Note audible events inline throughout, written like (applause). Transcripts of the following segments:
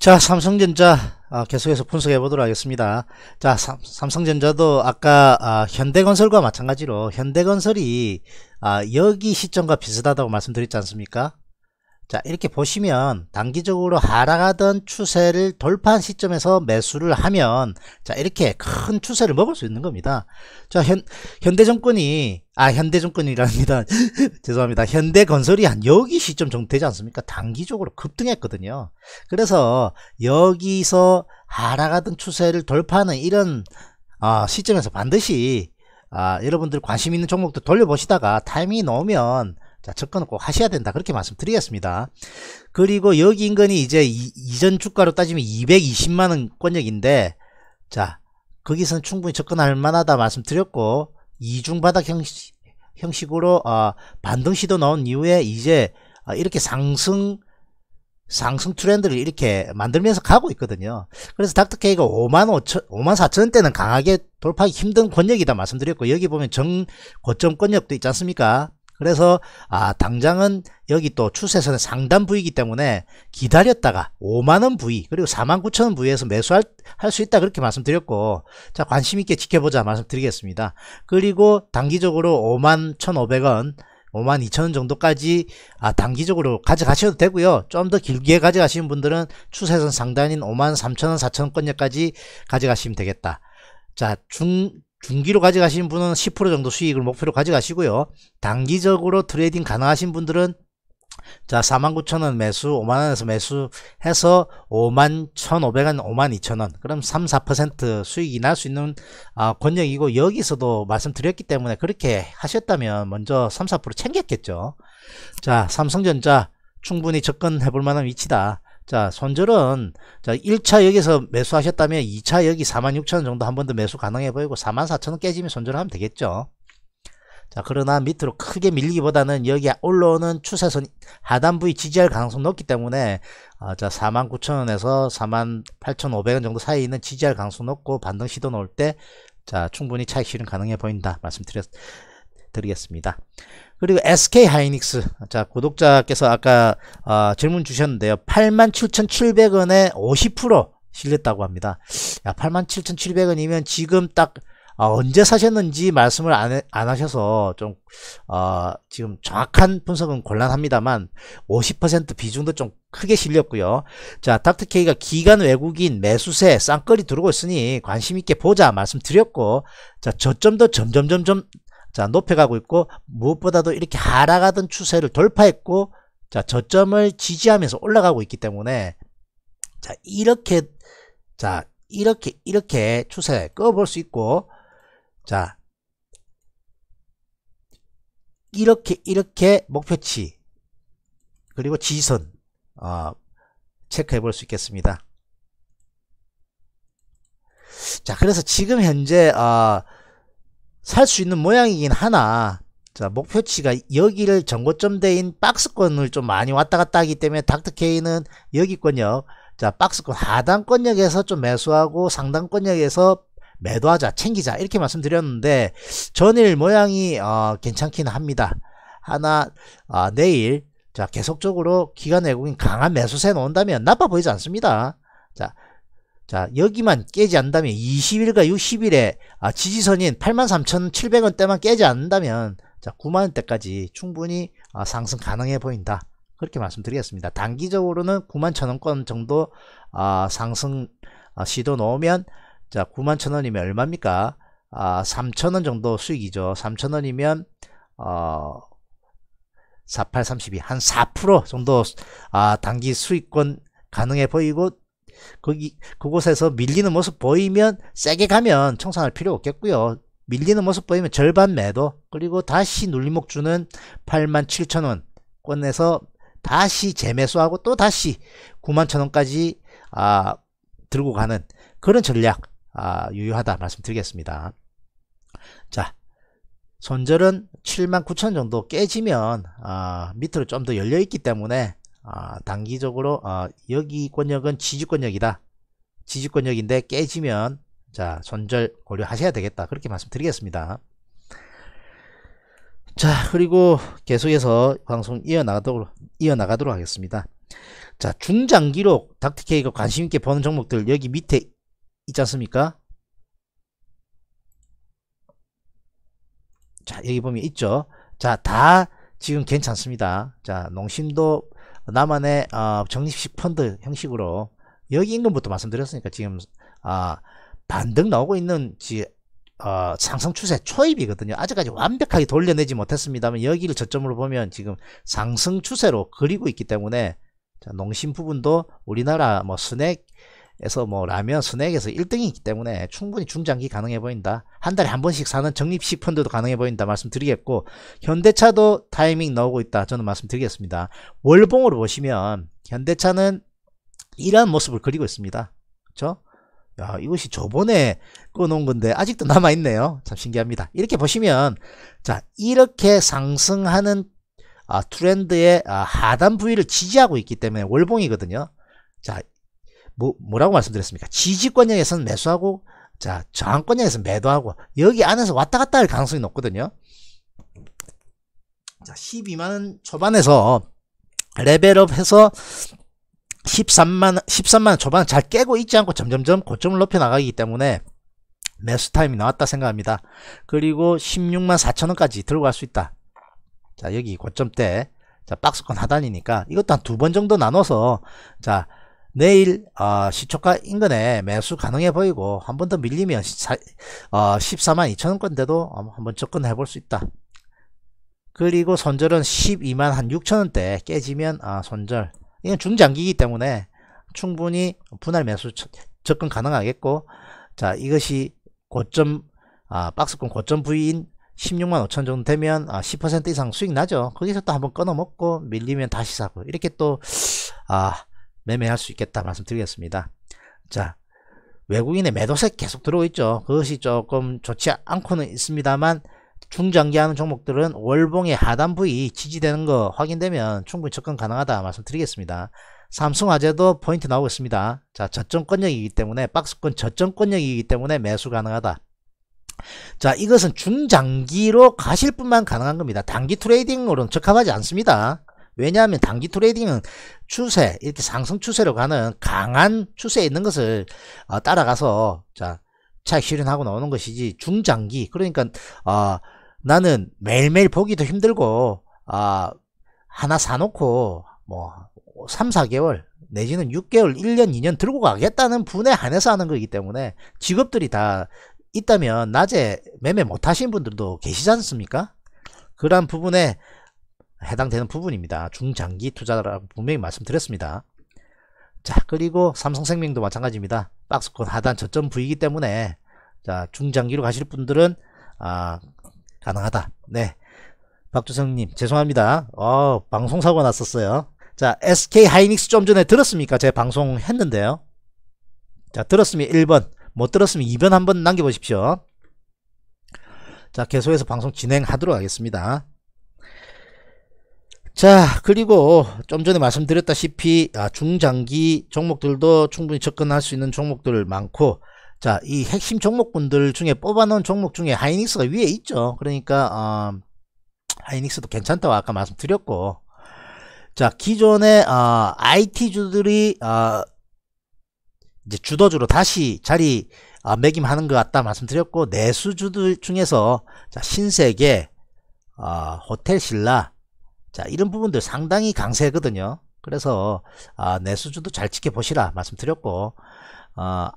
자 삼성전자 아, 계속해서 분석해 보도록 하겠습니다 자 삼, 성전자도 아까 아, 현대건설과 마찬가지로 현대건설이 아, 여기 시점과 비슷하다고 말씀드렸지 않습니까 자 이렇게 보시면 단기적으로 하락하던 추세를 돌파한 시점에서 매수를 하면 자 이렇게 큰 추세를 먹을 수 있는 겁니다 자 현, 현대정권이아현대정권이랍니다 (laughs) 죄송합니다 현대건설이 한 여기 시점 정도 되지 않습니까 단기적으로 급등했거든요 그래서 여기서 하락하던 추세를 돌파하는 이런 아, 시점에서 반드시 아, 여러분들 관심 있는 종목도 돌려보시다가 타이밍이 나오면 자, 접근을 꼭 하셔야 된다. 그렇게 말씀드리겠습니다. 그리고 여기 인근이 이제 이, 이전 주가로 따지면 220만원 권역인데, 자, 거기서는 충분히 접근할 만하다 말씀드렸고, 이중바닥 형식, 형식으로, 어, 반등 시도 나온 이후에 이제 어, 이렇게 상승, 상승 트렌드를 이렇게 만들면서 가고 있거든요. 그래서 닥터케이가 5만 5천, 5만 4천 대는 강하게 돌파하기 힘든 권역이다 말씀드렸고, 여기 보면 정, 고점 권역도 있지 않습니까? 그래서 아 당장은 여기 또 추세선의 상단 부위이기 때문에 기다렸다가 5만원 부위 그리고 4만9천원 부위에서 매수할 할 수 있다 그렇게 말씀드렸고 자 관심있게 지켜보자 말씀드리겠습니다 그리고 단기적으로 51,500원 만5만2천원 정도까지 아, 단기적으로 가져가셔도 되고요. 좀 더 길게 가져가시는 분들은 추세선 상단인 5만3천원4천원권까지 가져가시면 되겠다. 자, 중 중기로 가져가신 분은 10% 정도 수익을 목표로 가져가시고요. 단기적으로 트레이딩 가능하신 분들은 자 49,000원 매수 5만원에서 매수해서 51,500원 52,000원 그럼 3 4% 수익이 날 수 있는 아, 권역이고 여기서도 말씀드렸기 때문에 그렇게 하셨다면 먼저 3 4% 챙겼겠죠 자 삼성전자 충분히 접근해 볼 만한 위치다 자, 손절은 자, 1차 여기서 매수하셨다면 2차 여기 46,000원 정도 한 번 더 매수 가능해 보이고 44,000원 깨지면 손절하면 되겠죠. 자, 그러나 밑으로 크게 밀리기보다는 여기 올라오는 추세선 하단 부위 지지할 가능성 높기 때문에 어, 자, 49,000원에서 48,500원 정도 사이에 있는 지지할 가능성 높고 반등 시도 넣을 때 자, 충분히 차익 실현 가능해 보인다 말씀드렸 드리겠습니다. 그리고 SK 하이닉스. 자, 구독자께서 아까 어, 질문 주셨는데요. 87,700원에 50% 실렸다고 합니다. 야, 87,700원이면 지금 딱 어, 언제 사셨는지 말씀을 안, 해, 안 하셔서 좀 어, 지금 정확한 분석은 곤란합니다만 50% 비중도 좀 크게 실렸고요. 자, 닥터케이가 기간 외국인 매수세 쌍거리 들어오고 있으니 관심 있게 보자 말씀드렸고 자, 저점도 점점점점 자, 높여가고 있고 무엇보다도 이렇게 하락하던 추세를 돌파했고 자, 저점을 지지하면서 올라가고 있기 때문에 자, 이렇게 자, 이렇게 이렇게 추세 끄어볼 수 있고 자, 이렇게 이렇게 목표치 그리고 지선 어, 체크해 볼 수 있겠습니다. 자, 그래서 지금 현재 어, 살수 있는 모양이긴 하나 자 목표치가 여기를 전고점대인 박스권을 좀 많이 왔다 갔다 하기 때문에 닥터케이는 여기권역 자 박스권 하단권역에서 좀 매수하고 상단권역에서 매도하자 챙기자 이렇게 말씀드렸는데 전일 모양이 어, 괜찮긴 합니다 하나 어, 내일 자 계속적으로 기관 외국인 강한 매수세 나온다면 나빠 보이지 않습니다 자자 여기만 깨지 않는다면 20일과 60일에 아, 지지선인 83,700원대만 깨지 않는다면 자 9만원대까지 충분히 아, 상승 가능해 보인다 그렇게 말씀드리겠습니다 단기적으로는 9만천원권 정도 아, 상승 아, 시도 놓으면 자 9만천원이면 얼마입니까 아, 3천원 정도 수익이죠 3천원이면 어, 4832 한 4% 정도 아, 단기 수익권 가능해 보이고 거기 그곳에서 밀리는 모습 보이면 세게 가면 청산할 필요 없겠고요. 밀리는 모습 보이면 절반 매도 그리고 다시 눌림목 주는 87,000원 권에서 다시 재매수하고 또 다시 91,000원까지 아, 들고 가는 그런 전략 아, 유효하다 말씀드리겠습니다. 자 손절은 79,000원 정도 깨지면 아, 밑으로 좀 더 열려 있기 때문에 아, 단기적으로 아, 여기 권역은 지지권역이다. 지지권역인데 깨지면 자 손절 고려하셔야 되겠다. 그렇게 말씀드리겠습니다. 자 그리고 계속해서 방송 이어나가도록, 이어나가도록 하겠습니다. 자중장기록닥트케이가 관심있게 보는 종목들 여기 밑에 있지 않습니까? 자 여기 보면 있죠. 자 다 지금 괜찮습니다. 자 농심도 나만의 어, 적립식 펀드 형식으로 여기 임금부터 말씀드렸으니까 지금 아 반등 나오고 있는 지 어, 상승 추세 초입이거든요. 아직까지 완벽하게 돌려내지 못했습니다만 여기를 저점으로 보면 지금 상승 추세로 그리고 있기 때문에 자, 농심 부분도 우리나라 뭐 스낵 에서 뭐 라면 스낵에서 1등이기 때문에 충분히 중장기 가능해 보인다 한 달에 한 번씩 사는 적립식 펀드도 가능해 보인다 말씀드리겠고 현대차도 타이밍 나오고 있다 저는 말씀드리겠습니다 월봉으로 보시면 현대차는 이러한 모습을 그리고 있습니다 그렇죠? 야, 이것이 저번에 꺼놓은 건데 아직도 남아있네요 참 신기합니다 이렇게 보시면 자 이렇게 상승하는 아, 트렌드의 아, 하단 부위를 지지하고 있기 때문에 월봉이거든요 자 뭐, 뭐라고 말씀드렸습니까? 지지권역에서는 매수하고 자 저항권역에서는 매도하고 여기 안에서 왔다 갔다 할 가능성이 높거든요. 자 12만원 초반에서 레벨업 해서 13만 13만 초반 잘 깨고 있지 않고 점점점 고점을 높여 나가기 때문에 매수 타임이 나왔다 생각합니다. 그리고 16만 4천원까지 들고 갈 수 있다. 자 여기 고점 때자 박스권 하단이니까 이것도 한 두 번 정도 나눠서 자 내일 어, 시초가 인근에 매수 가능해 보이고 한 번 더 밀리면 어, 14만 2천원권대도 한번 접근해 볼 수 있다. 그리고 손절은 12만 한 6천원대 깨지면 어, 손절 이건 중장기이기 때문에 충분히 분할 매수 접근 가능하겠고 자 이것이 고점 아, 박스권 고점 부위인 16만 5천 정도 되면 아, 10% 이상 수익 나죠 거기서 또 한번 끊어먹고 밀리면 다시 사고 이렇게 또 아, 매매할 수 있겠다 말씀드리겠습니다. 자, 외국인의 매도세 계속 들어오 있죠. 그것이 조금 좋지 않고는 있습니다만 중장기하는 종목들은 월봉의 하단 부위 지지되는 거 확인되면 충분히 접근 가능하다 말씀드리겠습니다. 삼성화재도 포인트 나오고 있습니다. 자, 저점권역이기 때문에 박스권 저점권역이기 때문에 매수 가능하다. 자, 이것은 중장기로 가실 분만 가능한 겁니다. 단기 트레이딩으로는 적합하지 않습니다. 왜냐하면 단기 트레이딩은 추세 이렇게 상승 추세로 가는 강한 추세에 있는 것을 어, 따라가서 자 차익 실현하고 나오는 것이지 중장기 그러니까 어, 나는 매일매일 보기도 힘들고 아 어, 하나 사놓고 뭐 3, 4개월 내지는 6개월 1년 2년 들고 가겠다는 분에 한해서 하는 거기 때문에 직업들이 다 있다면 낮에 매매 못하신 분들도 계시지 않습니까? 그러한 부분에 해당되는 부분입니다. 중장기 투자라고 분명히 말씀드렸습니다. 자 그리고 삼성생명도 마찬가지입니다. 박스권 하단 저점 부위이기 때문에 자 중장기로 가실 분들은 아 가능하다. 네 박주성님 죄송합니다. 어 방송 사고 났었어요. 자 SK 하이닉스 좀 전에 들었습니까? 제 방송 했는데요. 자 들었으면 1번 못 들었으면 2번 한번 남겨보십시오. 자 계속해서 방송 진행하도록 하겠습니다. 자 그리고 좀 전에 말씀드렸다시피 아, 중장기 종목들도 충분히 접근할 수 있는 종목들 많고 자 이 핵심 종목분들 중에 뽑아놓은 종목 중에 하이닉스가 위에 있죠 그러니까 어, 하이닉스도 괜찮다고 아까 말씀드렸고 자 기존의 어, IT주들이 어, 이제 주도주로 다시 자리 어, 매김하는 것 같다 말씀드렸고 내수주들 중에서 자, 신세계 어, 호텔신라 자 이런 부분들 상당히 강세거든요 그래서 아, 내수주도 잘 지켜보시라 말씀드렸고 아,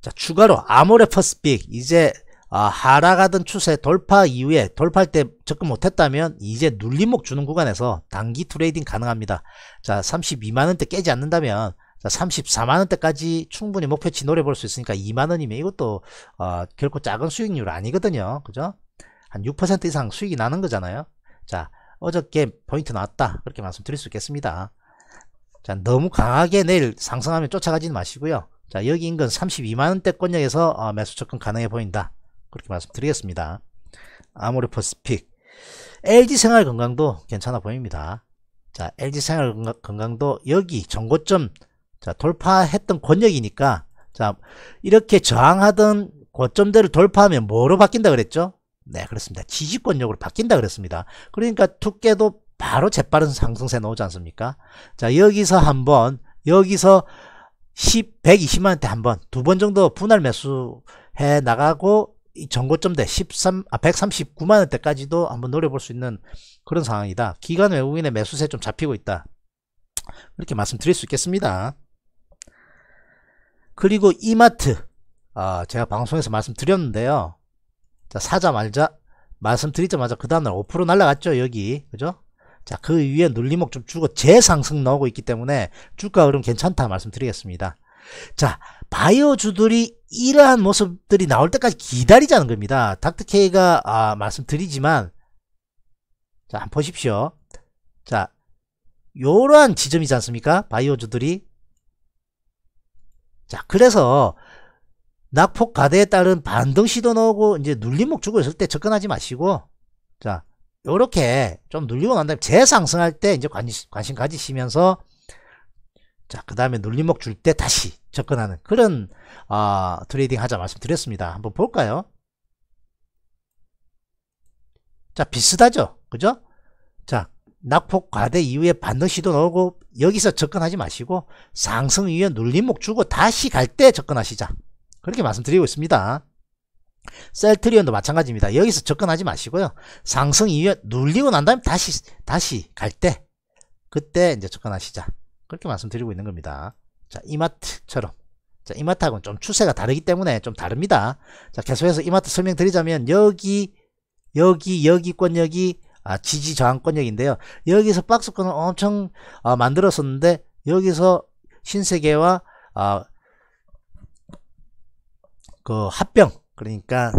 자 추가로 아모레퍼스픽 이제 아, 하락하던 추세 돌파 이후에 돌파할 때 접근 못했다면 이제 눌림목 주는 구간에서 단기 트레이딩 가능합니다 자 32만원대 깨지 않는다면 34만원대까지 충분히 목표치 노려볼 수 있으니까 2만원이면 이것도 어, 결코 작은 수익률 아니거든요 그죠 한 6% 이상 수익이 나는 거잖아요 자 어저께 포인트 나왔다 그렇게 말씀드릴 수 있겠습니다 자 너무 강하게 내일 상승하면 쫓아가지는 마시고요 자 여기 인근 32만원대권역에서 어, 매수 접근 가능해 보인다 그렇게 말씀드리겠습니다 아모레 퍼스픽 LG생활건강도 괜찮아 보입니다 자 LG생활건강도 여기 전고점 자 돌파했던 권역이니까 자 이렇게 저항하던 고점대를 돌파하면 뭐로 바뀐다 그랬죠 네 그렇습니다 지지권역으로 바뀐다 그랬습니다 그러니까 두께도 바로 재빠른 상승세 나오지 않습니까 자 여기서 한번 여기서 10, 120만원대 한번 두 번 정도 분할 매수해 나가고 이 전고점대 13, 아, 139만원대까지도 한번 노려볼 수 있는 그런 상황이다 기간 외국인의 매수세 좀 잡히고 있다 이렇게 말씀드릴 수 있겠습니다 그리고 이마트 아, 제가 방송에서 말씀드렸는데요 자, 사자 말자. 말씀드리자마자 그 다음날 5% 날라갔죠, 여기. 그죠? 자, 그 위에 눌림목 좀 주고 재상승 나오고 있기 때문에 주가 흐름 괜찮다 말씀드리겠습니다. 자, 바이오주들이 이러한 모습들이 나올 때까지 기다리자는 겁니다. 닥터케이가 아, 말씀드리지만 자, 한번 보십시오. 자, 요러한 지점이지 않습니까? 바이오주들이 자, 그래서 낙폭 가대에 따른 반등 시도 넣고 이제 눌림목 주고 있을 때 접근하지 마시고 자 요렇게 좀 눌리고 난 다음에 재상승할 때 이제 관심, 관심 가지시면서 자 그 다음에 눌림목 줄 때 다시 접근하는 그런 어, 트레이딩 하자 말씀드렸습니다 한번 볼까요 자 비슷하죠 그죠 자 낙폭 과대 이후에 반등 시도 넣고 여기서 접근하지 마시고 상승 이후에 눌림목 주고 다시 갈 때 접근하시자 그렇게 말씀드리고 있습니다. 셀트리온도 마찬가지입니다. 여기서 접근하지 마시고요. 상승 이후에 눌리고 난 다음에 다시, 다시 갈 때, 그때 이제 접근하시자. 그렇게 말씀드리고 있는 겁니다. 자, 이마트처럼. 자, 이마트하고는 좀 추세가 다르기 때문에 좀 다릅니다. 자, 계속해서 이마트 설명드리자면, 여기, 여기, 여기권 여기, 아, 지지 저항권역인데요. 여기서 박스권을 엄청 아, 만들었었는데, 여기서 신세계와 아, 그 합병 그러니까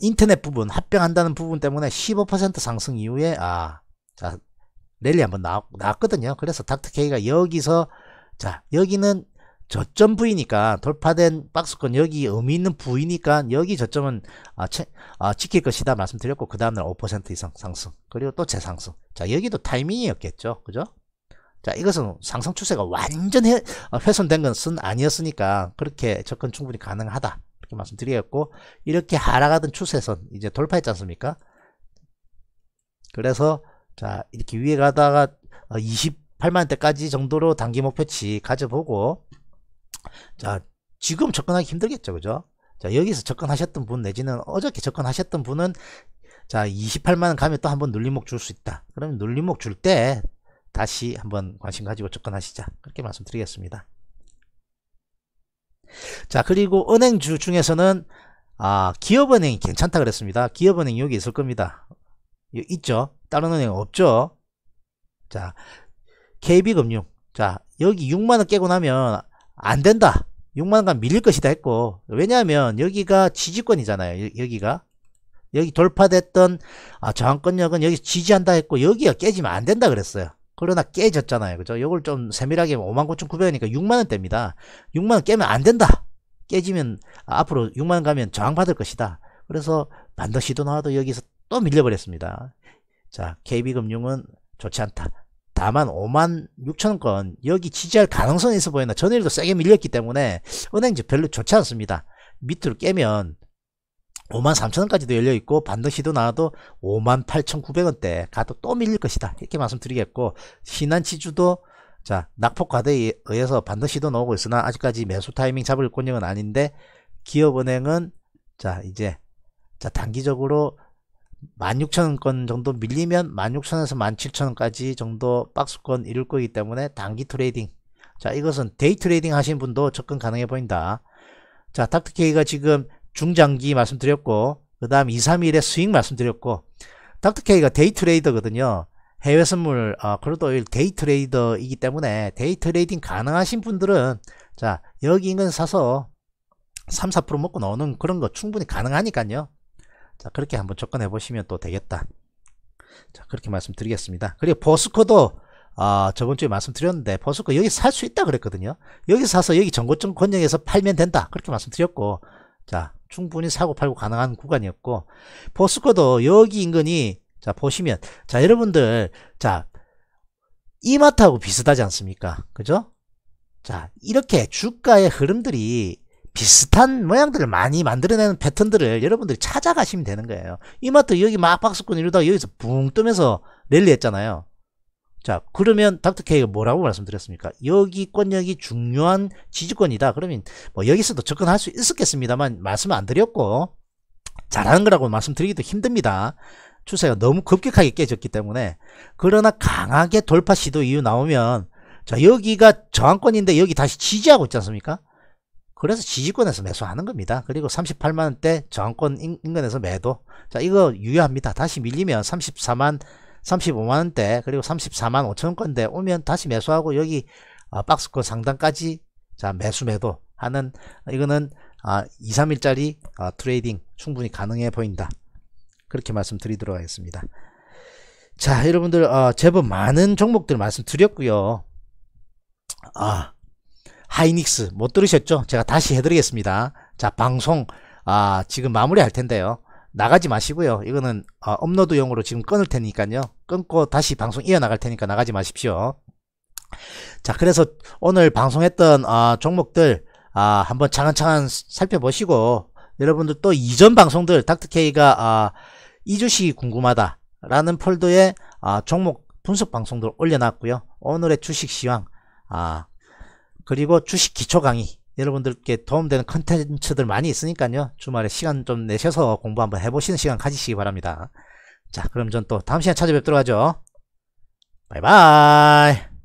인터넷 부분 합병한다는 부분 때문에 15% 상승 이후에 아 자 랠리 한번 나, 나왔거든요 그래서 닥터케이가 여기서 자 여기는 저점 부위니까 돌파된 박스권 여기 의미 있는 부위니까 여기 저점은 아, 채, 아 지킬 것이다 말씀드렸고 그 다음날 5% 이상 상승 그리고 또 재상승 자 여기도 타이밍이었겠죠 그죠 자 이것은 상승 추세가 완전 히 훼손된 것은 아니었으니까 그렇게 접근 충분히 가능하다 이렇게 말씀드렸고 이렇게 하락하던 추세선 이제 돌파했지 않습니까? 그래서 자 이렇게 위에 가다가 28만 어, 원 대까지 정도로 단기 목표치 가져보고 자 지금 접근하기 힘들겠죠 그죠? 자 여기서 접근하셨던 분 내지는 어저께 접근하셨던 분은 자 28만원 가면 또 한번 눌림목 줄 수 있다 그러면 눌림목 줄 때 다시 한번 관심 가지고 접근하시자 그렇게 말씀드리겠습니다 자 그리고 은행주 중에서는 아 기업은행이 괜찮다 그랬습니다 기업은행 여기 있을 겁니다 여기 있죠 다른 은행 없죠 자 KB금융 자 여기 6만원 깨고 나면 안된다 6만원간 밀릴 것이다 했고 왜냐하면 여기가 지지권이잖아요 여기가 여기 돌파됐던 아, 저항권력은 여기 지지한다 했고 여기가 깨지면 안된다 그랬어요 그러나 깨졌잖아요. 그죠? 이걸 좀 세밀하게 59,900원이니까 6만원대입니다. 6만원 깨면 안 된다. 깨지면 앞으로 6만원 가면 저항받을 것이다. 그래서 반드 시도 나와도 여기서 또 밀려버렸습니다. 자, KB금융은 좋지 않다. 다만 5만 6천건 여기 지지할 가능성이 있어 보이나 전일도 세게 밀렸기 때문에 은행주 별로 좋지 않습니다. 밑으로 깨면 5 3 0 0 0원까지도 열려있고 반드시도 나와도 5 8,900원대 가도 또 밀릴 것이다 이렇게 말씀드리겠고 신한치주도자 낙폭과대에 의해서 반드시도 나오고 있으나 아직까지 매수 타이밍 잡을 권력은 아닌데 기업은행은 자 이제 자 단기적으로 1 6 0 0 0원권 정도 밀리면 16,000에서 원 17,000까지 원 정도 박스권 이룰 거기 때문에 단기 트레이딩 자 이것은 데이 트레이딩 하신 분도 접근 가능해 보인다 자 닥터케이가 지금 중장기 말씀드렸고 그 다음 2, 3일에 수익 말씀드렸고 닥터케이가 데이 트레이더거든요. 해외 선물 어, 크루도일 데이 트레이더이기 때문에 데이 트레이딩 가능하신 분들은 자 여기 인근 사서 3, 4% 먹고 나오는 그런 거 충분히 가능하니까요. 자 그렇게 한번 접근해 보시면 또 되겠다. 자 그렇게 말씀드리겠습니다. 그리고 버스코도 아, 저번 주에 말씀드렸는데 버스코 여기 살 수 있다 그랬거든요. 여기 사서 여기 전고점 권역에서 팔면 된다. 그렇게 말씀드렸고 자 충분히 사고팔고 가능한 구간이었고 포스코도 여기 인근이 자 보시면 자 여러분들 자 이마트하고 비슷하지 않습니까 그죠 자 이렇게 주가의 흐름들이 비슷한 모양들을 많이 만들어내는 패턴들을 여러분들이 찾아가시면 되는 거예요 이마트 여기 막 박스권 이러다가 여기서 붕 뜨면서 랠리 했잖아요 자 그러면 닥터케이가 뭐라고 말씀드렸습니까 여기 권역이 중요한 지지권이다 그러면 뭐 여기서도 접근할 수 있었겠습니다만 말씀 안 드렸고 잘하는 거라고 말씀드리기도 힘듭니다 추세가 너무 급격하게 깨졌기 때문에 그러나 강하게 돌파 시도 이후 나오면 자 여기가 저항권인데 여기 다시 지지하고 있지 않습니까 그래서 지지권에서 매수하는 겁니다. 그리고 38만원대 저항권 인근에서 매도. 자, 이거 유효합니다. 다시 밀리면 34만 35만원대 그리고 34만 5천건대 오면 다시 매수하고 여기 아, 박스권 상단까지 자 매수 매도 하는 이거는 아, 2, 3일짜리 아, 트레이딩 충분히 가능해 보인다. 그렇게 말씀드리도록 하겠습니다. 자 여러분들 어, 제법 많은 종목들 말씀드렸고요. 아 하이닉스 못 들으셨죠? 제가 다시 해드리겠습니다. 자 방송 아, 지금 마무리할 텐데요. 나가지 마시고요. 이거는 어, 업로드용으로 지금 끊을 테니까요. 끊고 다시 방송 이어나갈 테니까 나가지 마십시오. 자 그래서 오늘 방송했던 어, 종목들 아, 한번 차근차근 살펴보시고 여러분들 또 이전 방송들 닥터케이가 아, 2주시 궁금하다 라는 폴더에 아, 종목 분석 방송들 올려놨고요 오늘의 주식 시황 아, 그리고 주식 기초 강의 여러분들께 도움되는 컨텐츠들 많이 있으니까요. 주말에 시간 좀 내셔서 공부 한번 해보시는 시간 가지시기 바랍니다. 자, 그럼 전 또 다음 시간에 찾아뵙도록 하죠. 바이바이.